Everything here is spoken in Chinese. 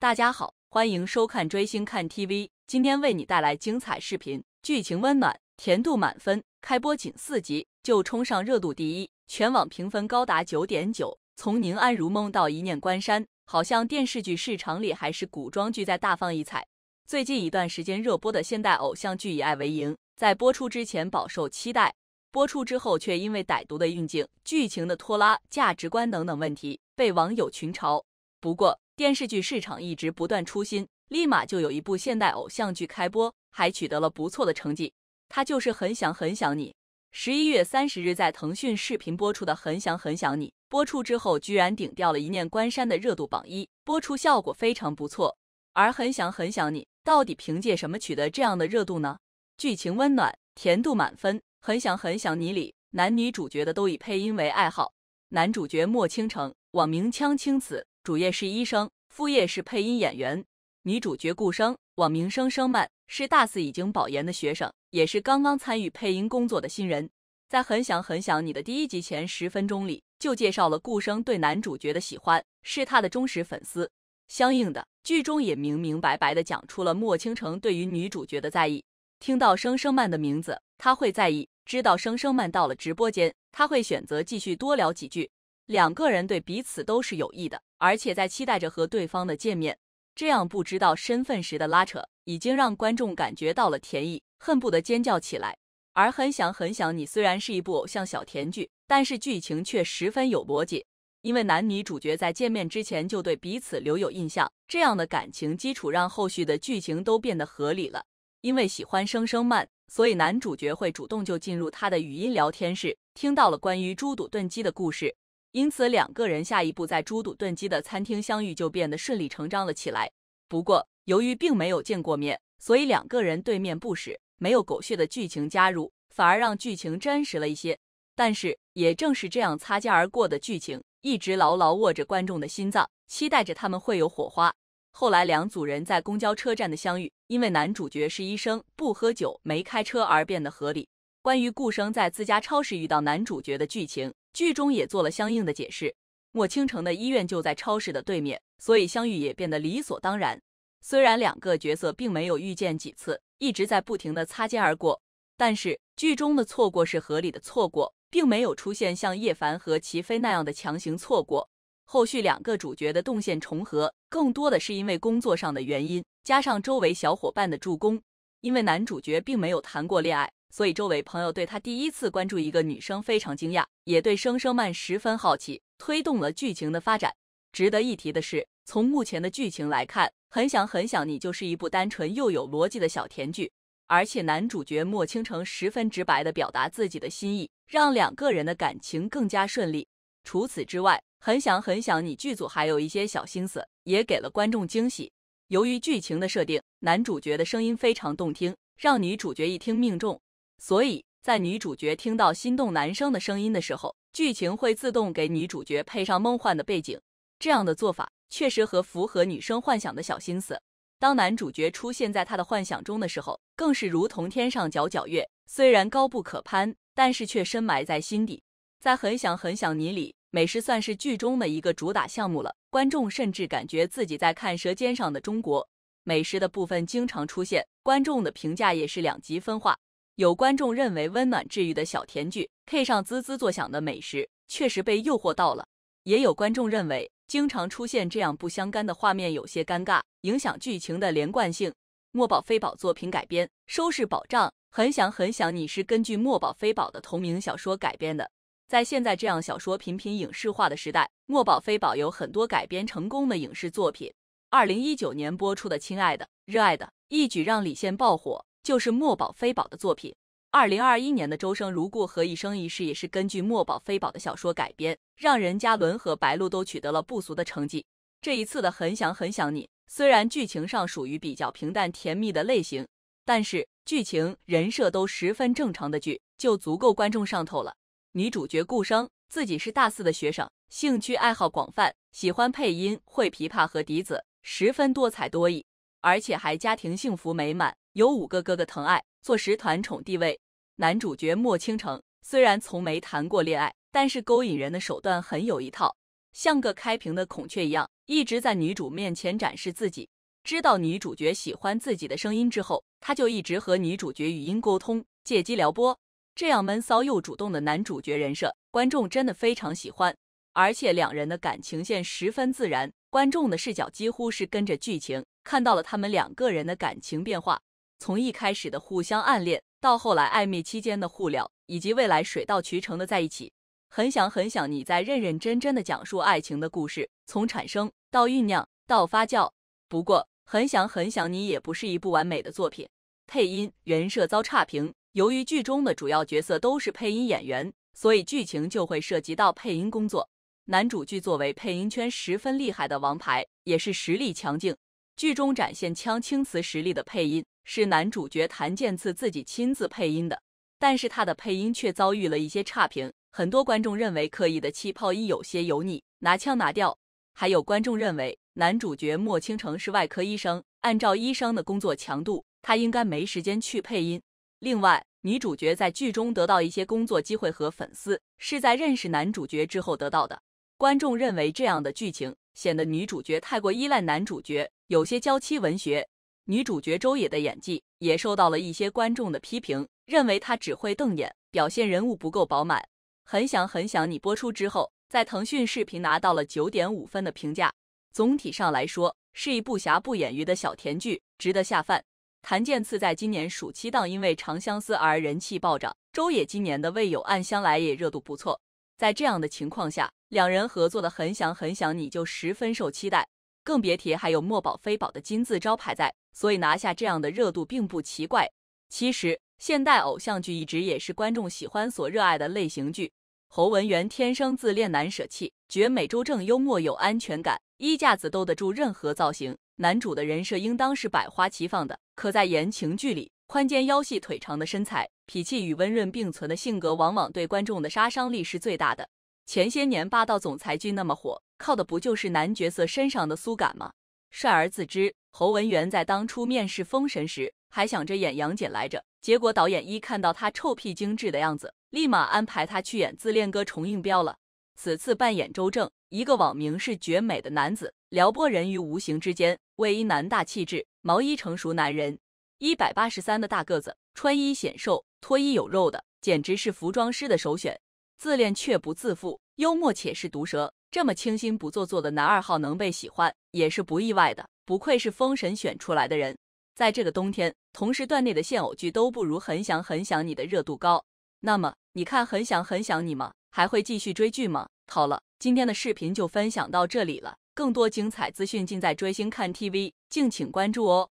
大家好，欢迎收看追星看 TV，今天为你带来精彩视频，剧情温暖，甜度满分，开播仅四集就冲上热度第一，全网评分高达九点九。从《宁安如梦》到《一念关山》，好像电视剧市场里还是古装剧在大放异彩。最近一段时间热播的现代偶像剧《以爱为营》，在播出之前饱受期待，播出之后却因为歹毒的运镜、剧情的拖拉、价值观等等问题被网友群嘲。不过，电视剧市场一直不断出新，立马就有一部现代偶像剧开播，还取得了不错的成绩。他就是《很想很想你》，十一月三十日在腾讯视频播出的《很想很想你》播出之后，居然顶掉了《一念关山》的热度榜一，播出效果非常不错。而《很想很想你》到底凭借什么取得这样的热度呢？剧情温暖，甜度满分。《很想很想你》里男女主角的都以配音为爱好，男主角莫倾城，网名枪青子，主业是医生。副业是配音演员，女主角顾生网名生生漫是大四已经保研的学生，也是刚刚参与配音工作的新人。在《很想很想你》的第一集前十分钟里，就介绍了顾生对男主角的喜欢，是他的忠实粉丝。相应的，剧中也明明白白的讲出了莫倾城对于女主角的在意。听到生生漫的名字，他会在意；知道生生漫到了直播间，他会选择继续多聊几句。两个人对彼此都是有意的。而且在期待着和对方的见面，这样不知道身份时的拉扯，已经让观众感觉到了甜意，恨不得尖叫起来。而很想很想你虽然是一部偶像小甜剧，但是剧情却十分有逻辑，因为男女主角在见面之前就对彼此留有印象，这样的感情基础让后续的剧情都变得合理了。因为喜欢声声慢，所以男主角会主动就进入他的语音聊天室，听到了关于猪肚炖鸡的故事。因此，两个人下一步在猪肚炖鸡的餐厅相遇就变得顺理成章了起来。不过，由于并没有见过面，所以两个人对面不识，没有狗血的剧情加入，反而让剧情真实了一些。但是，也正是这样擦肩而过的剧情，一直牢牢握着观众的心脏，期待着他们会有火花。后来，两组人在公交车站的相遇，因为男主角是医生，不喝酒，没开车而变得合理。关于顾生在自家超市遇到男主角的剧情，剧中也做了相应的解释。莫倾城的医院就在超市的对面，所以相遇也变得理所当然。虽然两个角色并没有遇见几次，一直在不停的擦肩而过，但是剧中的错过是合理的错过，并没有出现像叶凡和齐飞那样的强行错过。后续两个主角的动线重合，更多的是因为工作上的原因，加上周围小伙伴的助攻。因为男主角并没有谈过恋爱。所以周围朋友对他第一次关注一个女生非常惊讶，也对声声慢十分好奇，推动了剧情的发展。值得一提的是，从目前的剧情来看，《很想很想你》就是一部单纯又有逻辑的小甜剧，而且男主角莫倾城十分直白的表达自己的心意，让两个人的感情更加顺利。除此之外，《很想很想你》剧组还有一些小心思，也给了观众惊喜。由于剧情的设定，男主角的声音非常动听，让女主角一听命中。所以在女主角听到心动男生的声音的时候，剧情会自动给女主角配上梦幻的背景。这样的做法确实很符合女生幻想的小心思。当男主角出现在她的幻想中的时候，更是如同天上皎皎月，虽然高不可攀，但是却深埋在心底。在《很想很想你》里，美食算是剧中的一个主打项目了。观众甚至感觉自己在看《舌尖上的中国》，美食的部分经常出现，观众的评价也是两极分化。有观众认为温暖治愈的小甜剧，K 上滋滋作响的美食确实被诱惑到了；也有观众认为经常出现这样不相干的画面有些尴尬，影响剧情的连贯性。墨宝非宝作品改编，收视保障。很想很想，你是根据墨宝非宝的同名小说改编的。在现在这样小说频频影视化的时代，墨宝非宝有很多改编成功的影视作品。二零一九年播出的《亲爱的热爱的》，一举让李现爆火。就是墨宝非宝的作品。二零二一年的《周生如故》和《一生一世》也是根据墨宝非宝的小说改编，让任嘉伦和白鹿都取得了不俗的成绩。这一次的《很想很想你》，虽然剧情上属于比较平淡甜蜜的类型，但是剧情人设都十分正常的剧，就足够观众上头了。女主角顾生自己是大四的学生，兴趣爱好广泛，喜欢配音，会琵琶和笛子，十分多才多艺。而且还家庭幸福美满，有五个哥哥疼爱，坐实团宠地位。男主角莫倾城虽然从没谈过恋爱，但是勾引人的手段很有一套，像个开屏的孔雀一样，一直在女主面前展示自己。知道女主角喜欢自己的声音之后，他就一直和女主角语音沟通，借机撩拨。这样闷骚又主动的男主角人设，观众真的非常喜欢。而且两人的感情线十分自然，观众的视角几乎是跟着剧情。看到了他们两个人的感情变化，从一开始的互相暗恋，到后来暧昧期间的互撩，以及未来水到渠成的在一起。很想很想你在认认真真的讲述爱情的故事，从产生到酝酿到发酵。不过很想很想你也不是一部完美的作品，配音人设遭差评。由于剧中的主要角色都是配音演员，所以剧情就会涉及到配音工作。男主剧作为配音圈十分厉害的王牌，也是实力强劲。剧中展现枪青瓷实力的配音是男主角谭健次自己亲自配音的，但是他的配音却遭遇了一些差评。很多观众认为刻意的气泡音有些油腻，拿枪拿调。还有观众认为男主角莫青城是外科医生，按照医生的工作强度，他应该没时间去配音。另外，女主角在剧中得到一些工作机会和粉丝，是在认识男主角之后得到的。观众认为这样的剧情。显得女主角太过依赖男主角，有些娇妻文学。女主角周也的演技也受到了一些观众的批评，认为她只会瞪眼，表现人物不够饱满。很想很想你播出之后，在腾讯视频拿到了九点五分的评价，总体上来说是一部瑕不掩瑜的小甜剧，值得下饭。谭健次在今年暑期档因为《长相思》而人气暴涨，周也今年的《未有暗香来》也热度不错。在这样的情况下，两人合作的很想很想你就十分受期待，更别提还有墨宝非宝的金字招牌在，所以拿下这样的热度并不奇怪。其实，现代偶像剧一直也是观众喜欢所热爱的类型剧。侯文元天生自恋难舍弃，绝美周正，幽默有安全感，衣架子兜得住任何造型。男主的人设应当是百花齐放的，可在言情剧里，宽肩腰细腿长的身材。脾气与温润并存的性格，往往对观众的杀伤力是最大的。前些年霸道总裁剧那么火，靠的不就是男角色身上的苏感吗？帅而自知，侯文元在当初面试《封神》时，还想着演杨戬来着，结果导演一看到他臭屁精致的样子，立马安排他去演自恋哥重映标了。此次扮演周正，一个网名是绝美的男子，撩拨人于无形之间，衣男大气质，毛衣成熟男人。一百八十三的大个子，穿衣显瘦，脱衣有肉的，简直是服装师的首选。自恋却不自负，幽默且是毒舌，这么清新不做作的男二号能被喜欢也是不意外的。不愧是封神选出来的人，在这个冬天，同时段内的现偶剧都不如《很想很想你》的热度高。那么，你看《很想很想你》吗？还会继续追剧吗？好了，今天的视频就分享到这里了，更多精彩资讯尽在追星看 TV，敬请关注哦。